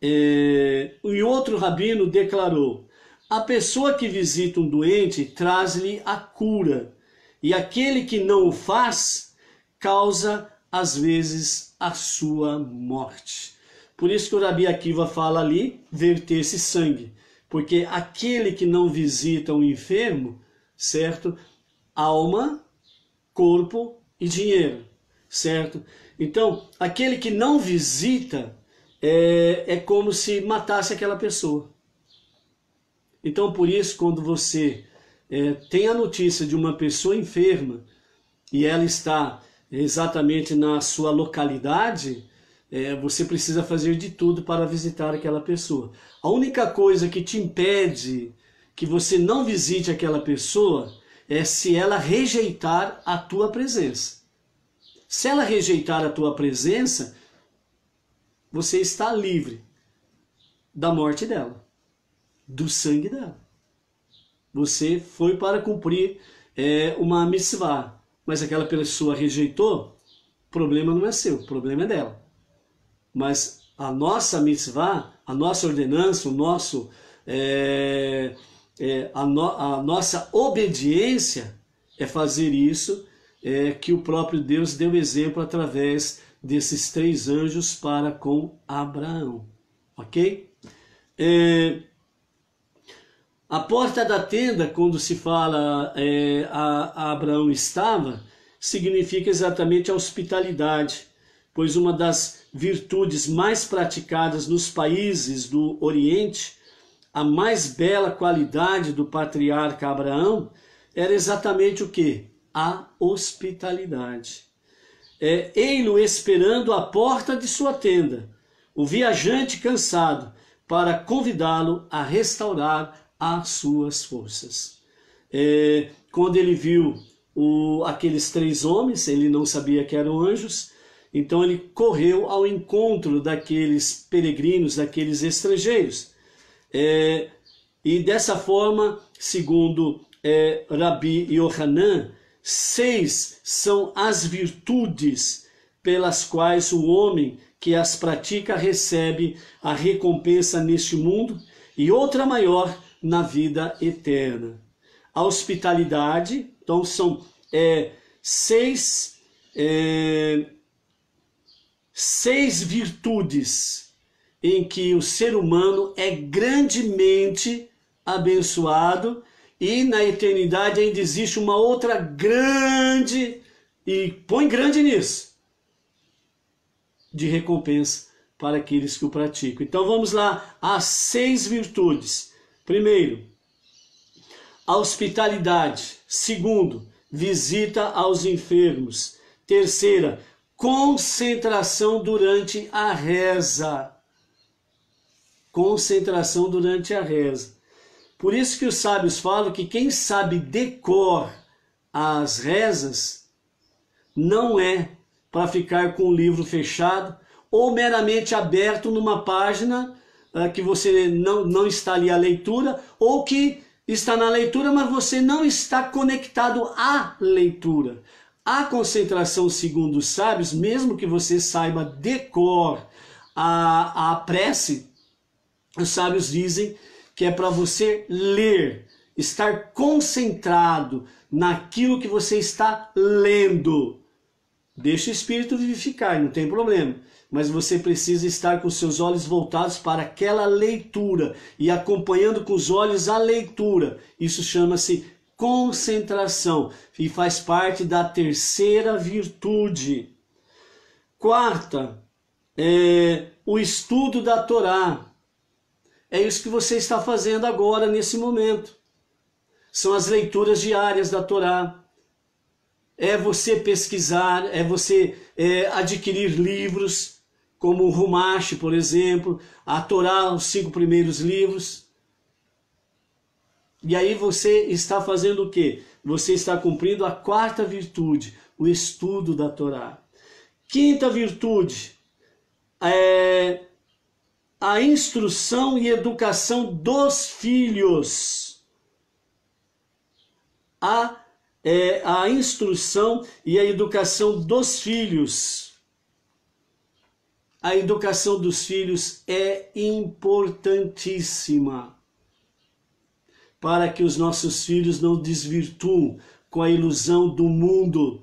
É... E outro rabino declarou: a pessoa que visita um doente traz-lhe a cura, e aquele que não o faz causa, às vezes, a sua morte. Por isso que o Rabi Akiva fala ali, verter se sangue. Porque aquele que não visita um enfermo, certo? Alma corpo e dinheiro, certo? Então, aquele que não visita é, é como se matasse aquela pessoa. Então, por isso, quando você é, tem a notícia de uma pessoa enferma e ela está exatamente na sua localidade, é, você precisa fazer de tudo para visitar aquela pessoa. A única coisa que te impede que você não visite aquela pessoa é se ela rejeitar a tua presença. Se ela rejeitar a tua presença, você está livre da morte dela, do sangue dela. Você foi para cumprir é, uma mitzvah, mas aquela pessoa rejeitou, problema não é seu, problema é dela. Mas a nossa mitzvah, a nossa ordenança, o nosso é, é, a, no, a, nossa obediência é fazer isso é, que o próprio Deus deu exemplo através desses três anjos para com Abraão. Ok? É, a porta da tenda, quando se fala é, a, a Abraão estava, significa exatamente a hospitalidade, pois uma das virtudes mais praticadas nos países do Oriente a mais bela qualidade do patriarca Abraão era exatamente o que? A hospitalidade. É, Ei-lo esperando à porta de sua tenda, o viajante cansado, para convidá-lo a restaurar as suas forças. É, quando ele viu o, aqueles três homens, ele não sabia que eram anjos, então ele correu ao encontro daqueles peregrinos, daqueles estrangeiros é, e dessa forma, segundo é, Rabi Yohanan, seis são as virtudes pelas quais o homem que as pratica recebe a recompensa neste mundo e outra maior na vida eterna. A hospitalidade, então são é, seis, é, seis virtudes em que o ser humano é grandemente abençoado e na eternidade ainda existe uma outra grande, e põe grande nisso, de recompensa para aqueles que o praticam. Então vamos lá às seis virtudes. Primeiro, a hospitalidade. Segundo, visita aos enfermos. Terceira, concentração durante a reza concentração durante a reza. Por isso que os sábios falam que quem sabe decor as rezas não é para ficar com o livro fechado ou meramente aberto numa página ah, que você não, não está ali a leitura ou que está na leitura, mas você não está conectado à leitura. A concentração, segundo os sábios, mesmo que você saiba decor a, a prece, os sábios dizem que é para você ler, estar concentrado naquilo que você está lendo. Deixa o espírito vivificar, não tem problema. Mas você precisa estar com seus olhos voltados para aquela leitura e acompanhando com os olhos a leitura. Isso chama-se concentração e faz parte da terceira virtude. Quarta, é, o estudo da Torá. É isso que você está fazendo agora, nesse momento. São as leituras diárias da Torá. É você pesquisar, é você é, adquirir livros, como o Rumash, por exemplo, a Torá, os cinco primeiros livros. E aí você está fazendo o quê? Você está cumprindo a quarta virtude, o estudo da Torá. Quinta virtude é a instrução e educação dos filhos. A, é, a instrução e a educação dos filhos. A educação dos filhos é importantíssima para que os nossos filhos não desvirtuem com a ilusão do mundo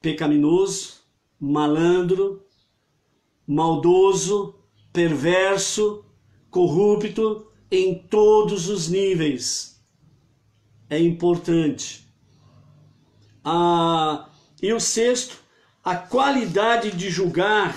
pecaminoso, malandro, maldoso, perverso, corrupto em todos os níveis. É importante. Ah, e o sexto, a qualidade de julgar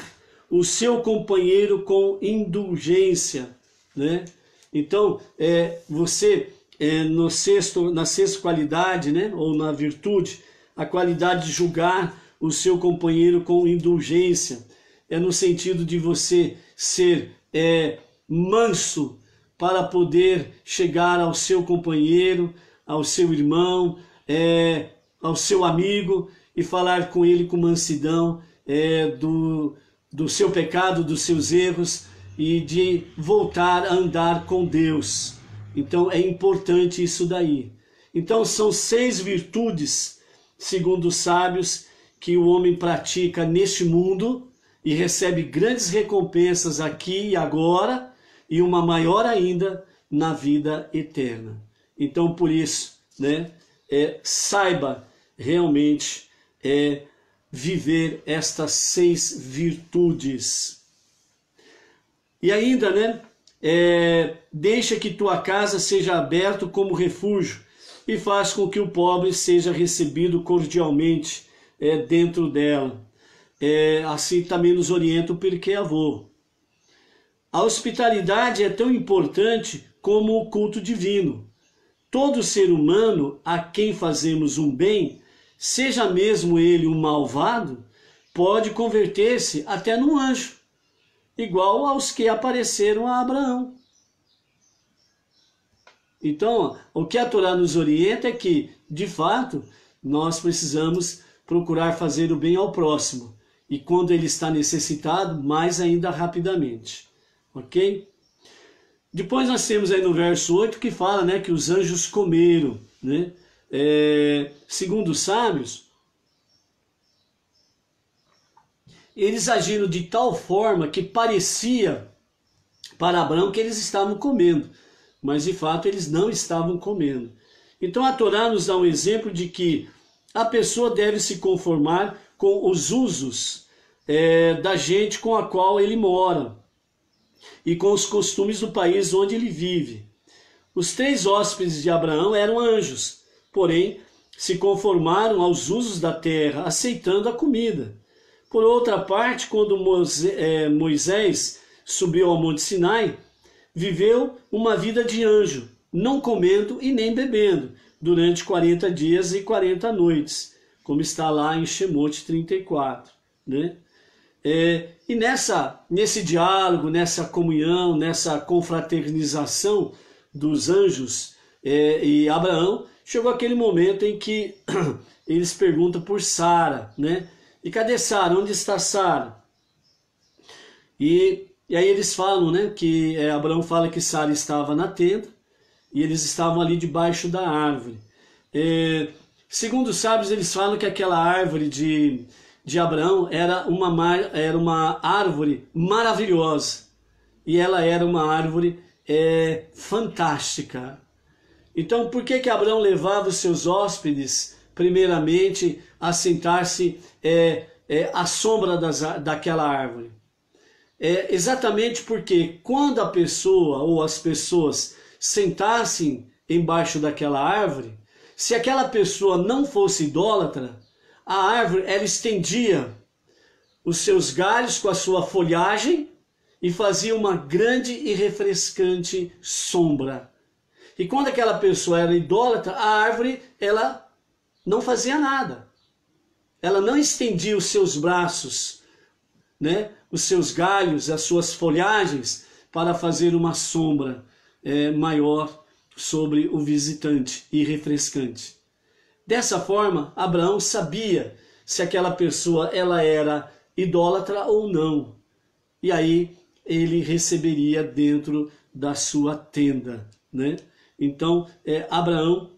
o seu companheiro com indulgência, né? Então, é, você é, no sexto, na sexta qualidade, né? Ou na virtude, a qualidade de julgar o seu companheiro com indulgência é no sentido de você ser é, manso para poder chegar ao seu companheiro, ao seu irmão, é, ao seu amigo e falar com ele com mansidão é, do, do seu pecado, dos seus erros e de voltar a andar com Deus. Então é importante isso daí. Então são seis virtudes, segundo os sábios, que o homem pratica neste mundo e recebe grandes recompensas aqui e agora e uma maior ainda na vida eterna. Então, por isso, né, é, saiba realmente é, viver estas seis virtudes. E ainda, né, é, deixa que tua casa seja aberta como refúgio e faz com que o pobre seja recebido cordialmente é, dentro dela é, assim também nos orienta o Pirkei Avô. A hospitalidade é tão importante como o culto divino. Todo ser humano a quem fazemos um bem, seja mesmo ele um malvado, pode converter-se até num anjo, igual aos que apareceram a Abraão. Então, o que a Torá nos orienta é que, de fato, nós precisamos procurar fazer o bem ao próximo e quando ele está necessitado, mais ainda rapidamente. Ok? Depois nós temos aí no verso 8 que fala né, que os anjos comeram. Né? É, segundo os sábios, eles agiram de tal forma que parecia para Abraão que eles estavam comendo, mas de fato eles não estavam comendo. Então a Torá nos dá um exemplo de que a pessoa deve se conformar com os usos é, da gente com a qual ele mora e com os costumes do país onde ele vive. Os três hóspedes de Abraão eram anjos, porém se conformaram aos usos da terra, aceitando a comida. Por outra parte, quando é, Moisés subiu ao Monte Sinai, viveu uma vida de anjo, não comendo e nem bebendo, durante 40 dias e 40 noites como está lá em Shemot 34. Né? É, e nessa, nesse diálogo, nessa comunhão, nessa confraternização dos anjos é, e Abraão, chegou aquele momento em que eles perguntam por Sara, né? E cadê Sara? Onde está Sara? E, e aí eles falam, né? Que é, Abraão fala que Sara estava na tenda e eles estavam ali debaixo da árvore. É, Segundo os sábios, eles falam que aquela árvore de, de Abraão era uma, era uma árvore maravilhosa. E ela era uma árvore é, fantástica. Então, por que, que Abraão levava os seus hóspedes, primeiramente, a sentar-se é, é, à sombra das, daquela árvore? É exatamente porque quando a pessoa ou as pessoas sentassem embaixo daquela árvore, se aquela pessoa não fosse idólatra, a árvore ela estendia os seus galhos com a sua folhagem e fazia uma grande e refrescante sombra. E quando aquela pessoa era idólatra, a árvore ela não fazia nada. Ela não estendia os seus braços, né, os seus galhos, as suas folhagens para fazer uma sombra é, maior sobre o visitante e refrescante. Dessa forma, Abraão sabia se aquela pessoa ela era idólatra ou não. E aí ele receberia dentro da sua tenda, né? Então, é, Abraão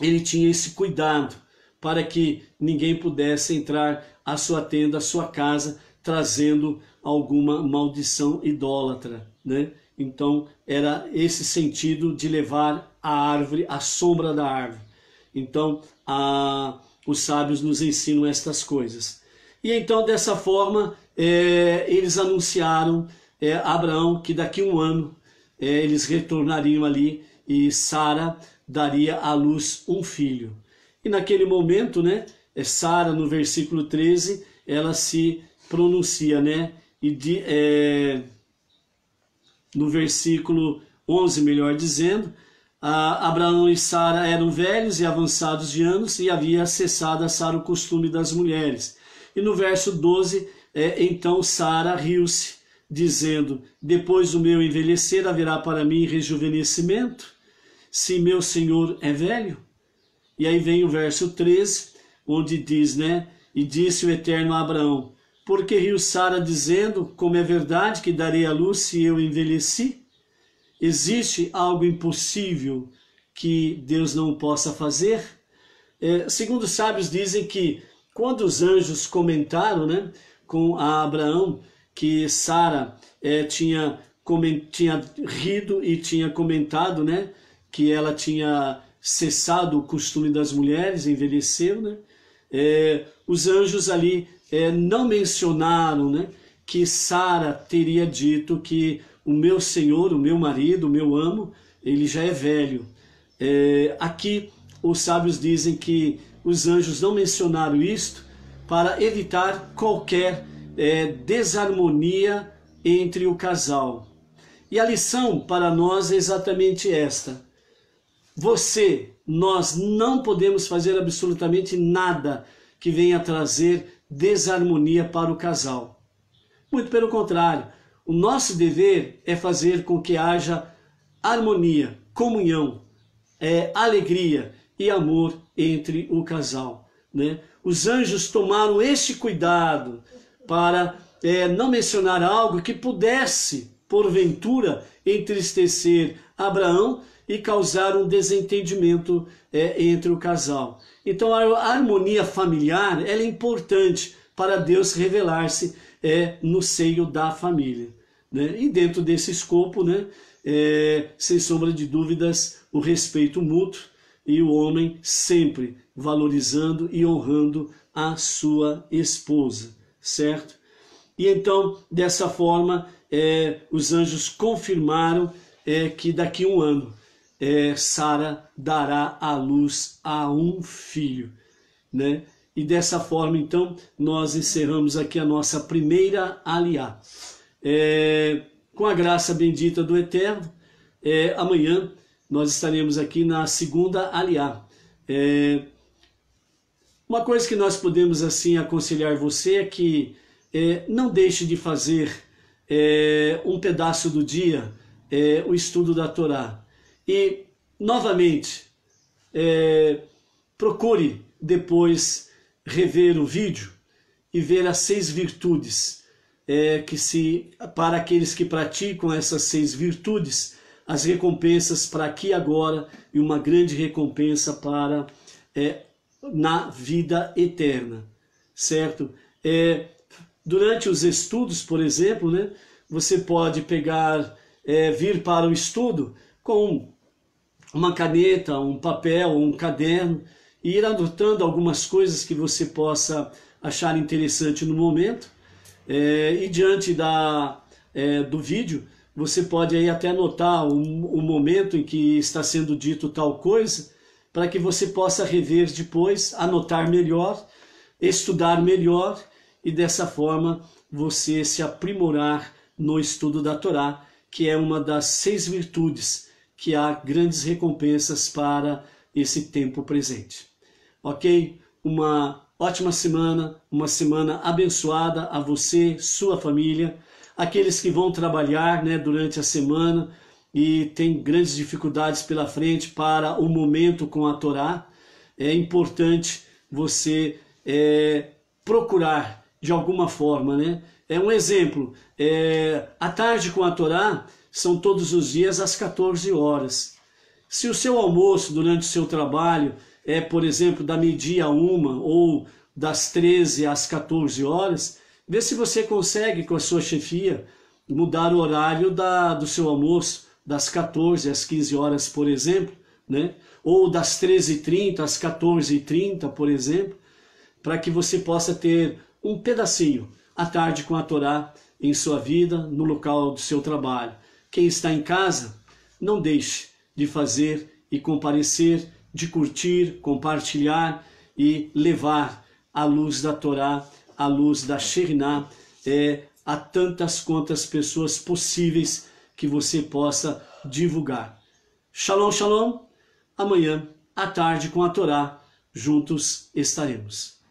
ele tinha esse cuidado para que ninguém pudesse entrar à sua tenda, à sua casa, trazendo alguma maldição idólatra, né? Então, era esse sentido de levar a árvore, a sombra da árvore. Então, a, os sábios nos ensinam estas coisas. E então, dessa forma, é, eles anunciaram é, a Abraão que daqui a um ano é, eles retornariam ali e Sara daria à luz um filho. E naquele momento, né, é, Sara, no versículo 13, ela se pronuncia, né, e de, no versículo 11, melhor dizendo, Abraão e Sara eram velhos e avançados de anos e havia cessado a Sara o costume das mulheres. E no verso 12, é, então Sara riu-se, dizendo: Depois do meu envelhecer haverá para mim rejuvenescimento, se meu senhor é velho. E aí vem o verso 13, onde diz, né? E disse o eterno Abraão: porque riu Sara, dizendo: Como é verdade que darei a luz se eu envelheci? Existe algo impossível que Deus não possa fazer? É, segundo os sábios dizem que quando os anjos comentaram né, com Abraão que Sara é, tinha, tinha rido e tinha comentado né, que ela tinha cessado o costume das mulheres, envelheceu, né? É, os anjos ali é, não mencionaram né, que Sara teria dito que o meu senhor, o meu marido, o meu amo, ele já é velho. É, aqui os sábios dizem que os anjos não mencionaram isto para evitar qualquer é, desarmonia entre o casal. E a lição para nós é exatamente esta. Você, nós não podemos fazer absolutamente nada que venha trazer desarmonia para o casal. Muito pelo contrário, o nosso dever é fazer com que haja harmonia, comunhão, é, alegria e amor entre o casal. Né? Os anjos tomaram este cuidado para é, não mencionar algo que pudesse, porventura, entristecer Abraão e causar um desentendimento é, entre o casal. Então a harmonia familiar é importante para Deus revelar-se é, no seio da família. Né? E dentro desse escopo, né, é, sem sombra de dúvidas, o respeito mútuo e o homem sempre valorizando e honrando a sua esposa, certo? E então, dessa forma, é, os anjos confirmaram é, que daqui a um ano é, Sara dará à luz a um filho, né? E dessa forma, então, nós encerramos aqui a nossa primeira aliá. É, com a graça bendita do Eterno, é, amanhã nós estaremos aqui na segunda aliá. É, uma coisa que nós podemos, assim, aconselhar você é que é, não deixe de fazer é, um pedaço do dia o é, estudo da Torá. E, novamente, é, procure depois rever o vídeo e ver as seis virtudes é, que se para aqueles que praticam essas seis virtudes as recompensas para aqui e agora e uma grande recompensa para é, na vida eterna certo é, durante os estudos por exemplo né você pode pegar é, vir para o estudo com uma caneta, um papel, um caderno e ir anotando algumas coisas que você possa achar interessante no momento. É, e diante da, é, do vídeo, você pode aí até anotar o, o momento em que está sendo dito tal coisa, para que você possa rever depois, anotar melhor, estudar melhor e dessa forma você se aprimorar no estudo da Torá, que é uma das seis virtudes que há grandes recompensas para esse tempo presente. Ok? Uma ótima semana, uma semana abençoada a você, sua família, aqueles que vão trabalhar né, durante a semana e tem grandes dificuldades pela frente para o momento com a Torá. É importante você é, procurar de alguma forma, né? É um exemplo. É, a tarde com a Torá são todos os dias às 14 horas. Se o seu almoço durante o seu trabalho é, por exemplo, da meia-dia a uma ou das 13 às 14 horas, vê se você consegue com a sua chefia mudar o horário da, do seu almoço das 14 às 15 horas, por exemplo, né? ou das 13h30 às 14h30, por exemplo, para que você possa ter um pedacinho à tarde com a Torá em sua vida, no local do seu trabalho. Quem está em casa, não deixe de fazer e comparecer, de curtir, compartilhar e levar a luz da Torá, a luz da Sheriná, é, a tantas quantas pessoas possíveis que você possa divulgar. Shalom, shalom. Amanhã, à tarde, com a Torá, juntos estaremos.